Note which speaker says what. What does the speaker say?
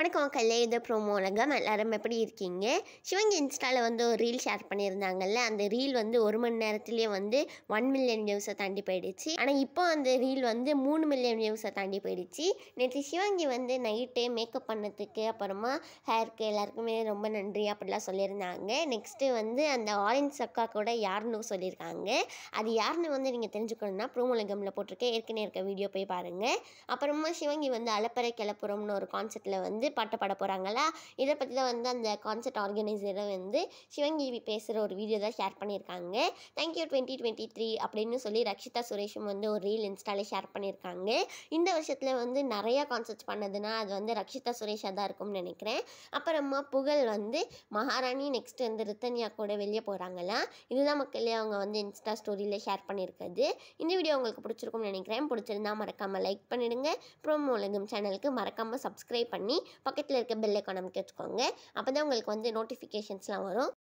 Speaker 1: வணக்கம் கல்லை இது ப்ரோமோ உலகம் எல்லாரும் எப்படி இருக்கீங்க சிவங்க இன்ஸ்டாவில் வந்து ஒரு ரீல் ஷேர் பண்ணியிருந்தாங்கல்ல அந்த ரீல் வந்து ஒரு மணி நேரத்துலேயே வந்து ஒன் மில்லியன் வியூஸை தாண்டி போயிடுச்சு ஆனால் இப்போ அந்த ரீல் வந்து மூணு மில்லியன் வியூஸை தாண்டி போயிடுச்சு நேற்று சிவங்கி வந்து நைட்டு மேக்கப் பண்ணதுக்கு அப்புறமா ஹேருக்கு எல்லாருக்குமே ரொம்ப நன்றி அப்படிலாம் சொல்லியிருந்தாங்க நெக்ஸ்ட்டு வந்து அந்த ஆரஞ்ச் அக்கா கூட யாருன்னு சொல்லியிருக்காங்க அது யாருன்னு வந்து நீங்கள் தெரிஞ்சுக்கணும்னா ப்ரோமோ உலகமில் போட்டிருக்கேன் ஏற்கனவே இருக்க வீடியோ போய் பாருங்கள் அப்புறமா சிவங்கி வந்து அலப்பறை கிளப்புறம்னு ஒரு கான்செப்டில் வந்து வந்து பாட்டு பாட போகிறாங்களா இதை பற்றி தான் வந்து அந்த கான்சர்ட் ஆர்கனைசரை வந்து சிவங்கிவி பேசுகிற ஒரு வீடியோ தான் ஷேர் பண்ணியிருக்காங்க தேங்க்யூ டுவெண்ட்டி டுவெண்ட்டி த்ரீ அப்படின்னு சொல்லி ரக்ஷிதா சுரேஷும் வந்து ஒரு ரீல் இன்ஸ்டாலே ஷேர் பண்ணியிருக்காங்க இந்த வருஷத்தில் வந்து நிறையா கான்சர்ட்ஸ் பண்ணதுன்னா அது வந்து ரக்ஷிதா சுரேஷாக தான் இருக்கும்னு நினைக்கிறேன் அப்புறமா புகழ் வந்து மகாராணி நெக்ஸ்ட் வந்து ரித்தன்யா கூட வெளியே போகிறாங்களா இதுதான் மக்களே அவங்க வந்து இன்ஸ்டா ஸ்டோரியில் ஷேர் பண்ணியிருக்கிறது இந்த வீடியோ உங்களுக்கு பிடிச்சிருக்கும்னு நினைக்கிறேன் பிடிச்சிருந்தா மறக்காமல் லைக் பண்ணிவிடுங்க ப்ரோமோ உலகம் சேனலுக்கு மறக்காமல் சப்ஸ்கிரைப் பண்ணி பக்கத்தில் இருக்க பெல் ஐக்கானை வச்சுக்கோங்க அப்போ தான் உங்களுக்கு வந்து நோட்டிஃபிகேஷன்ஸ்லாம் வரும்